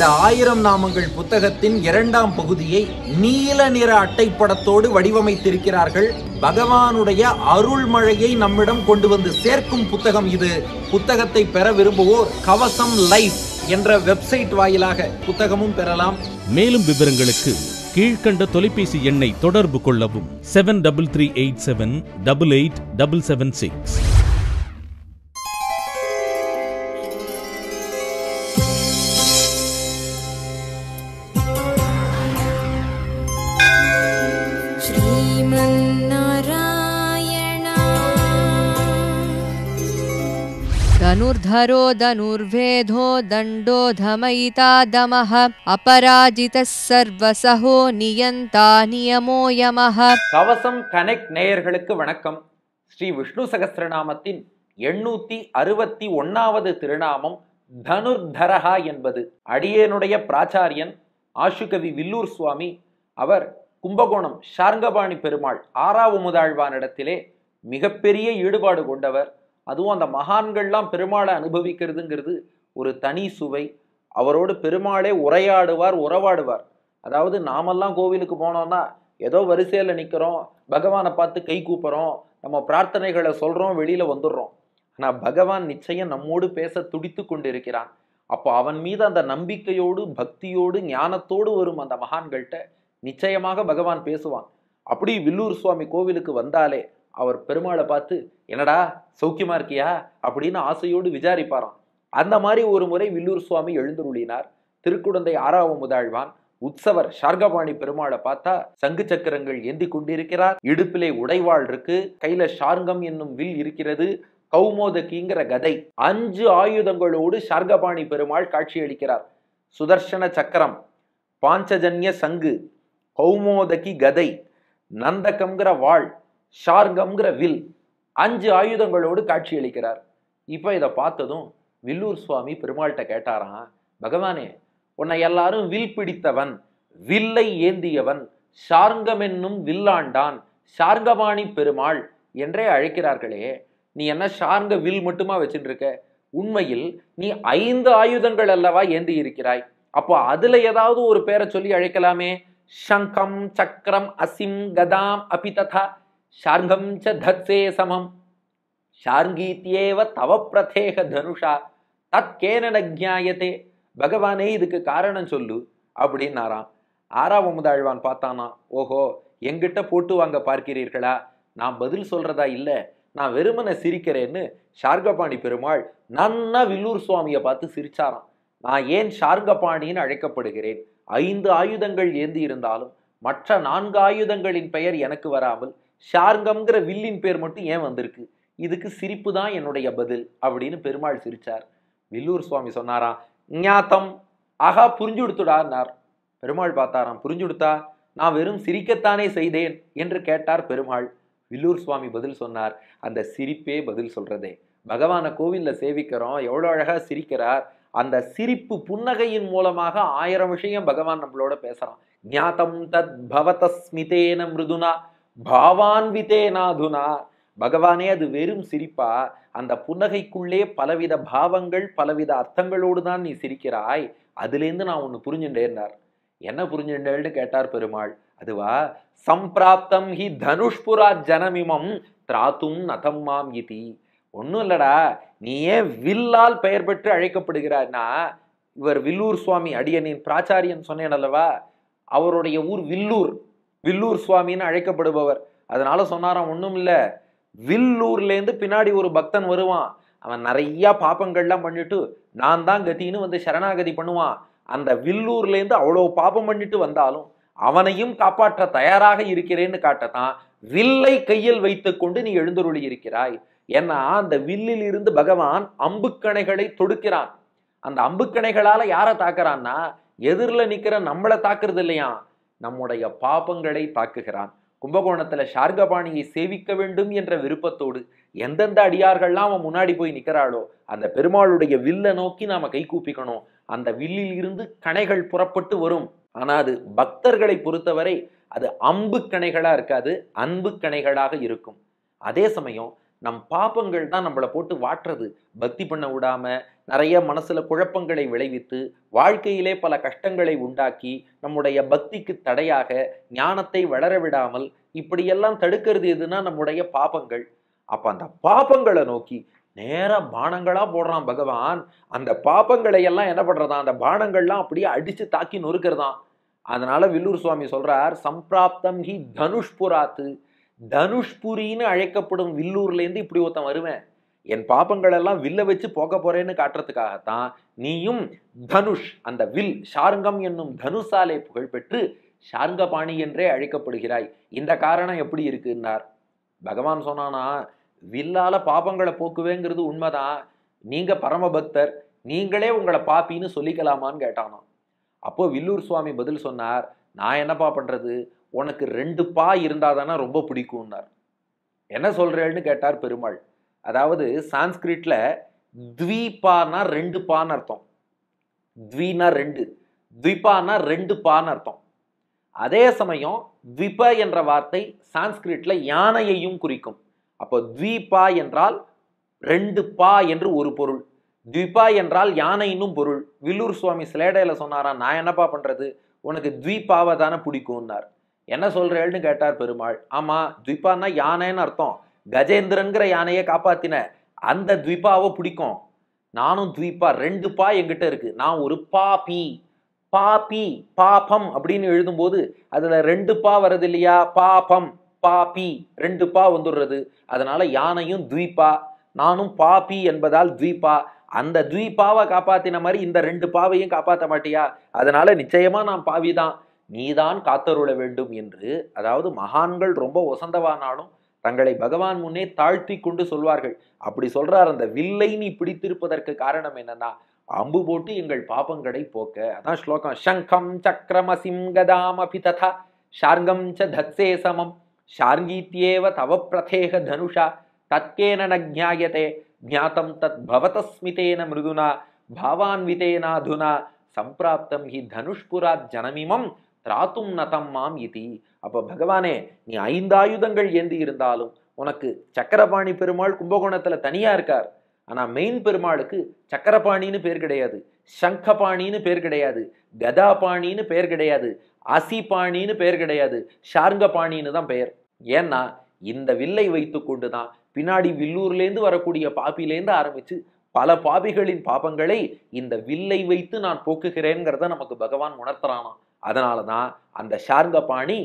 இந்த ஆயிரம் நாமங்கள் புத்தகத்தின் இரண்டாம் பகுதியை நீல நிற அட்டைப்படத்தோடு வடிவமைத்திருக்கிறார்கள் பகவானுடைய அருள்மழையை நம்மிடம் கொண்டு வந்து சேர்க்கும் புத்தகம் இது புத்தகத்தை பெற விரும்புவோர் கவசம் லைஃப் என்ற வெப்சைட் வாயிலாக புத்தகமும் பெறலாம் மேலும் விவரங்களுக்கு கீழ்கண்ட தொலைபேசி எண்ணை தொடர்பு கொள்ளவும் seven double three eight seven double eight double seven six धनुर्धरो धनुर्वेधो दण्डो धमयिता दमः சர்வசஹோ सर्वसहो नियन्ता नियमो கவசம் கனெக்ட் நேயர்களுக்கு வணக்கம் ஸ்ரீ விஷ்ணு சகஸ்திரநாமத்தின் எண்ணூத்தி அறுபத்தி ஒன்னாவது திருநாமம் தனுர்தரஹா என்பது அடியேனுடைய பிராச்சாரியன் ஆஷுகவி வில்லூர் சுவாமி அவர் கும்பகோணம் ஷார்ங்கபாணி பெருமாள் ஆறாவு முதல்வானிடத்திலே மிகப்பெரிய ஈடுபாடு கொண்டவர் அதுவும் அந்த மகான்கள்லாம் பெருமாளை அனுபவிக்கிறதுங்கிறது ஒரு தனி சுவை அவரோடு பெருமாளே உரையாடுவார் உறவாடுவார் அதாவது நாமெல்லாம் கோவிலுக்கு போனோம்னா ஏதோ வரிசையில் நிற்கிறோம் பகவானை பார்த்து கை கூப்புறோம் நம்ம பிரார்த்தனைகளை சொல்கிறோம் வெளியில் வந்துடுறோம் ஆனால் பகவான் நிச்சயம் நம்மோடு பேச துடித்து கொண்டிருக்கிறான் அப்போ அவன் மீது அந்த நம்பிக்கையோடு பக்தியோடு ஞானத்தோடு வரும் அந்த மகான்கள்கிட்ட நிச்சயமாக பகவான் பேசுவான் அப்படி வில்லூர் சுவாமி கோவிலுக்கு வந்தாலே அவர் பெருமாளை பார்த்து என்னடா சௌக்கியமா இருக்கியா அப்படின்னு ஆசையோடு விசாரிப்பாராம் அந்த மாதிரி ஒரு முறை வில்லூர் சுவாமி எழுந்தருளினார் திருக்குடந்தை ஆறாவ முதாழ்வான் உற்சவர் ஷார்கபாணி பெருமாளை பார்த்தா சங்கு சக்கரங்கள் ஏந்தி கொண்டிருக்கிறார் இடுப்பிலே உடைவாள் இருக்கு கையில ஷார்கம் என்னும் வில் இருக்கிறது கௌமோதகிங்கிற கதை அஞ்சு ஆயுதங்களோடு ஷார்கபாணி பெருமாள் காட்சியளிக்கிறார் சுதர்ஷன சக்கரம் பாஞ்சஜன்ய சங்கு கௌமோதகி கதை நந்தகம்ங்கிற வாழ் ஷார்கம்ங்கிற வில் அஞ்சு ஆயுதங்களோடு காட்சியளிக்கிறார் இப்போ இதை பார்த்ததும் வில்லூர் சுவாமி பெருமாள்கிட்ட கேட்டாராம் பகவானே உன்னை எல்லாரும் வில் பிடித்தவன் வில்லை ஏந்தியவன் சார்கம் என்னும் வில்லாண்டான் சார்கபாணி பெருமாள் என்றே அழைக்கிறார்களே நீ என்ன சார்ந்த வில் மட்டுமா வச்சுட்டு இருக்க உண்மையில் நீ ஐந்து ஆயுதங்கள் அல்லவா ஏந்தி இருக்கிறாய் அப்போ அதுல ஏதாவது ஒரு பேரை சொல்லி அழைக்கலாமே சங்கம் சக்கரம் அசிம் கதாம் அபிததா ஷார்கம் ச தத்சே சமம் ஷார்கீத்யேவ தவ பிரதேக தனுஷா தத் கேனன ஜாயத்தே பகவானே இதுக்கு காரணம் சொல்லு அப்படின்னாராம் ஆறாம் முதழ்வான் பார்த்தானா ஓஹோ எங்கிட்ட போட்டு வாங்க பார்க்கிறீர்களா நான் பதில் சொல்றதா இல்லை நான் வெறுமனை சிரிக்கிறேன்னு ஷார்கபாணி பெருமாள் நன்னா வில்லூர் சுவாமியை பார்த்து சிரிச்சாராம் நான் ஏன் ஷார்கபாணின்னு அழைக்கப்படுகிறேன் ஐந்து ஆயுதங்கள் ஏந்தி இருந்தாலும் மற்ற நான்கு ஆயுதங்களின் பெயர் எனக்கு வராமல் ஷார்கம்ங்கிற வில்லின் பேர் மட்டும் ஏன் வந்திருக்கு இதுக்கு சிரிப்பு தான் என்னுடைய பதில் அப்படின்னு பெருமாள் சிரிச்சார் வில்லூர் சுவாமி சொன்னாராம் ஞாத்தம் ஆகா புரிஞ்சு கொடுத்துடாருனார் பெருமாள் பார்த்தாராம் புரிஞ்சு கொடுத்தா நான் வெறும் சிரிக்கத்தானே செய்தேன் என்று கேட்டார் பெருமாள் வில்லூர் சுவாமி பதில் சொன்னார் அந்த சிரிப்பே பதில் சொல்றதே பகவானை கோவிலில் சேவிக்கிறோம் எவ்வளோ அழகாக சிரிக்கிறார் அந்த சிரிப்பு புன்னகையின் மூலமாக ஆயிரம் விஷயம் பகவான் நம்மளோட பேசுகிறான் ஞாத்தம் தத் பவதஸ்மிதேன மிருதுனா பாவான்விதே நாதுனா பகவானே அது வெறும் சிரிப்பா அந்த புன்னகைக்குள்ளே பலவித பாவங்கள் பலவித அர்த்தங்களோடு தான் நீ சிரிக்கிறாய் அதுலேருந்து நான் ஒன்று புரிஞ்சுட்டேன்னார் என்ன புரிஞ்சுட்டேன்னு கேட்டார் பெருமாள் அதுவா சம்பிராப்தம் ஹி தனுஷ்புரா ஜனமிமம் திராத்தும் நதம்மாம் இதி ஒன்றும் இல்லடா நீ ஏன் வில்லால் பெயர் பெற்று அழைக்கப்படுகிறார்னா இவர் வில்லூர் சுவாமி அடியனின் பிராச்சாரியன் சொன்னேன் அல்லவா அவருடைய ஊர் வில்லூர் வில்லூர் சுவாமின்னு அழைக்கப்படுபவர் அதனால சொன்னாராம் ஒன்றும் இல்லை வில்லூர்லேருந்து பின்னாடி ஒரு பக்தன் வருவான் அவன் நிறையா பாப்பங்கள்லாம் பண்ணிட்டு நான் தான் கத்தின்னு வந்து சரணாகதி பண்ணுவான் அந்த வில்லூர்லேருந்து அவ்வளோ பாப்பம் பண்ணிட்டு வந்தாலும் அவனையும் காப்பாற்ற தயாராக இருக்கிறேன்னு காட்டத்தான் வில்லை கையில் வைத்துக்கொண்டு நீ எழுந்தருளி இருக்கிறாய் ஏன்னா அந்த வில்லில் இருந்து பகவான் அம்புக்கணைகளை தொடுக்கிறான் அந்த அம்புக்கணைகளால யாரை தாக்குறான்னா எதிரில் நிற்கிற நம்மளை தாக்குறது இல்லையாம் நம்முடைய பாபங்களை தாக்குகிறான் கும்பகோணத்துல ஷார்கபாணியை சேவிக்க வேண்டும் என்ற விருப்பத்தோடு எந்தெந்த அடியார்கள்லாம் அவன் முன்னாடி போய் நிற்கிறாளோ அந்த பெருமாளுடைய வில்லை நோக்கி நாம கை கூப்பிக்கணும் அந்த வில்லில் இருந்து கணைகள் புறப்பட்டு வரும் ஆனா அது பக்தர்களை பொறுத்தவரை அது அம்பு கணைகளா இருக்காது அன்பு கணைகளாக இருக்கும் அதே சமயம் நம் பாப்பங்கள் தான் நம்மளை போட்டு வாட்டுறது பக்தி பண்ண விடாம நிறைய மனசுல குழப்பங்களை விளைவித்து வாழ்க்கையிலே பல கஷ்டங்களை உண்டாக்கி நம்முடைய பக்திக்கு தடையாக ஞானத்தை வளர விடாமல் இப்படியெல்லாம் தடுக்கிறது எதுனா நம்முடைய பாப்பங்கள் அப்ப அந்த பாப்பங்களை நோக்கி நேர பானங்களா போடுறான் பகவான் அந்த பாப்பங்களை எல்லாம் என்ன பண்றதான் அந்த பானங்கள்லாம் அப்படியே அடிச்சு தாக்கி நொறுக்கிறதான் அதனால வில்லூர் சுவாமி சொல்றார் சம்பிராப்தம் ஹி தனுஷ்புராத்து தனுஷ்புரின்னு அழைக்கப்படும் வில்லூர்லேருந்து இப்படி ஒருத்தன் வருவேன் என் பாப்பங்களெல்லாம் வில்ல வச்சு போக போறேன்னு காட்டுறதுக்காகத்தான் நீயும் தனுஷ் அந்த வில் ஷாருங்கம் என்னும் தனுசாலை புகழ்பெற்று ஷாருங்கபாணி என்றே அழைக்கப்படுகிறாய் இந்த காரணம் எப்படி இருக்குன்னார் பகவான் சொன்னானா வில்லால பாப்பங்களை போக்குவேங்கிறது உண்மைதான் நீங்க பரமபக்தர் நீங்களே உங்களை பாப்பின்னு சொல்லிக்கலாமான்னு கேட்டானோ அப்போ வில்லூர் சுவாமி பதில் சொன்னார் நான் என்னப்பா பண்றது உனக்கு ரெண்டு பா இருந்தால் தானே ரொம்ப பிடிக்கும்னார் என்ன சொல்கிறேன்னு கேட்டார் பெருமாள் அதாவது சான்ஸ்கிரிட்டில் த்விபானா ரெண்டு பான்னு அர்த்தம் த்வினா ரெண்டு த்விபானா ரெண்டு பான்னு அர்த்தம் அதே சமயம் த்விப என்ற வார்த்தை சான்ஸ்கிரிட்டில் யானையையும் குறிக்கும் அப்போ த்விபா என்றால் ரெண்டு பா என்று ஒரு பொருள் த்விபா என்றால் யானைன்னும் பொருள் வில்லூர் சுவாமி சிலேடையில் சொன்னாரா நான் என்னப்பா பண்ணுறது உனக்கு த்விபாவை தானே பிடிக்கும்னார் என்ன சொல்றேன்னு கேட்டார் பெருமாள் ஆமாம் துவிப்பான்னா யானைன்னு அர்த்தம் கஜேந்திரங்கிற யானையை காப்பாத்தின அந்த துவிப்பாவை பிடிக்கும் நானும் துவிப்பா ரெண்டு பா எங்கிட்ட இருக்கு நான் ஒரு பாபி பாபி பாபம் அப்படின்னு எழுதும்போது அதில் ரெண்டு பா வர்றது இல்லையா பாபம் பாபி ரெண்டு பா வந்துடுறது அதனால யானையும் துவிப்பா நானும் பாபி என்பதால் துவிப்பா அந்த துவிப்பாவை காப்பாத்தின மாதிரி இந்த ரெண்டு பாவையும் காப்பாற்ற மாட்டியா அதனால நிச்சயமா நான் பாவி தான் நீதான் காத்தருள வேண்டும் என்று அதாவது மகான்கள் ரொம்ப ஒசந்தவானாலும் தங்களை பகவான் முன்னே தாழ்த்தி கொண்டு சொல்வார்கள் அப்படி சொல்றார் அந்த வில்லை நீ பிடித்திருப்பதற்கு காரணம் என்னன்னா அம்பு போட்டு எங்கள் பாபங்களை போக்க அதான் ஸ்லோகம் சங்கம் சக்கரம அபி ததா ஷார்கம் ச தத்சே சமம் ஷார்கீத்தியேவ தவ பிரதேக தனுஷா தற்கேன ஞாயதே ஜாத்தம் தத் பவதஸ்மிதேன மிருதுனா பாவான்விதேனாதுனா சம்பிராப்தம் ஹி தனுஷ்புராத் ஜனமிமம் ராத்தும் மாம் இதி அப்போ பகவானே நீ ஐந்தாயுதங்கள் ஏந்தி இருந்தாலும் உனக்கு சக்கரபாணி பெருமாள் கும்பகோணத்தில் தனியாக இருக்கார் ஆனால் மெயின் பெருமாளுக்கு சக்கரபாணின்னு பேர் கிடையாது சங்கபாணின்னு பேர் கிடையாது கதாபாணின்னு பேர் கிடையாது அசிபாணின்னு பேர் கிடையாது ஷார்ங்கபாணின்னு தான் பெயர் ஏன்னா இந்த வில்லை வைத்து கொண்டு தான் பின்னாடி வில்லூர்லேருந்து வரக்கூடிய பாப்பிலேருந்து ஆரம்பித்து பல பாபிகளின் பாபங்களை இந்த வில்லை வைத்து நான் போக்குகிறேங்கிறத நமக்கு பகவான் உணர்த்துறானாம் அதனால தான் அந்த ஷார்கபாணி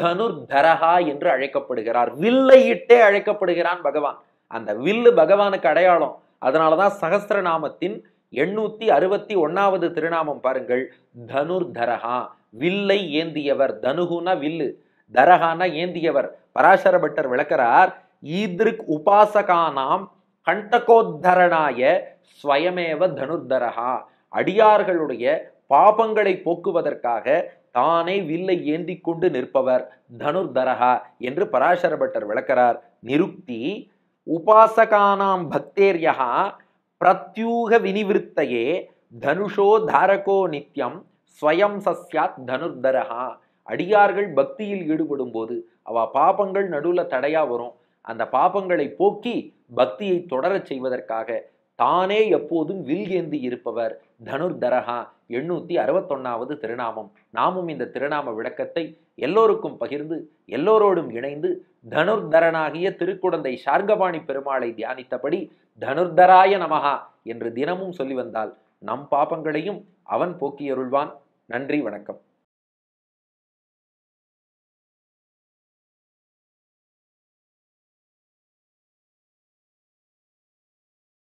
தனுர்தரகா என்று அழைக்கப்படுகிறார் வில்லை இட்டே அழைக்கப்படுகிறான் பகவான் அந்த வில்லு பகவானுக்கு அடையாளம் அதனாலதான் சகசிரநாமத்தின் எண்ணூத்தி அறுபத்தி ஒன்னாவது திருநாமம் பாருங்கள் தனுர்தரகா வில்லை ஏந்தியவர் தனுகுனா வில்லு தரகானா ஏந்தியவர் பராசர பட்டர் விளக்கிறார் ஈதிருக் உபாசகானாம் கண்டகோத்தரனாய ஸ்வயமேவ தனுர்தரகா அடியார்களுடைய பாபங்களை போக்குவதற்காக தானே வில்லை ஏந்தி கொண்டு நிற்பவர் தனுர்தரகா என்று பராசரபட்டர் விளக்கிறார் நிருக்தி உபாசகானாம் பக்தேரியகா பிரத்யூக வினிவிருத்தையே தனுஷோ தாரகோ நித்யம் ஸ்வயம் சஸ்யாத் தனுர்தரகா அடியார்கள் பக்தியில் ஈடுபடும் போது அவ பாபங்கள் நடுவில் தடையா வரும் அந்த பாபங்களை போக்கி பக்தியை தொடரச் செய்வதற்காக தானே எப்போதும் வில் ஏந்தி இருப்பவர் தனுர்தரஹா எண்ணூற்றி அறுபத்தொன்னாவது திருநாமம் நாமும் இந்த திருநாம விளக்கத்தை எல்லோருக்கும் பகிர்ந்து எல்லோரோடும் இணைந்து தனுர்தரனாகிய திருக்குடந்தை சார்கபாணி பெருமாளை தியானித்தபடி தனுர்தராய நமகா என்று தினமும் சொல்லி வந்தால் நம் பாபங்களையும் அவன் போக்கியருள்வான் நன்றி வணக்கம்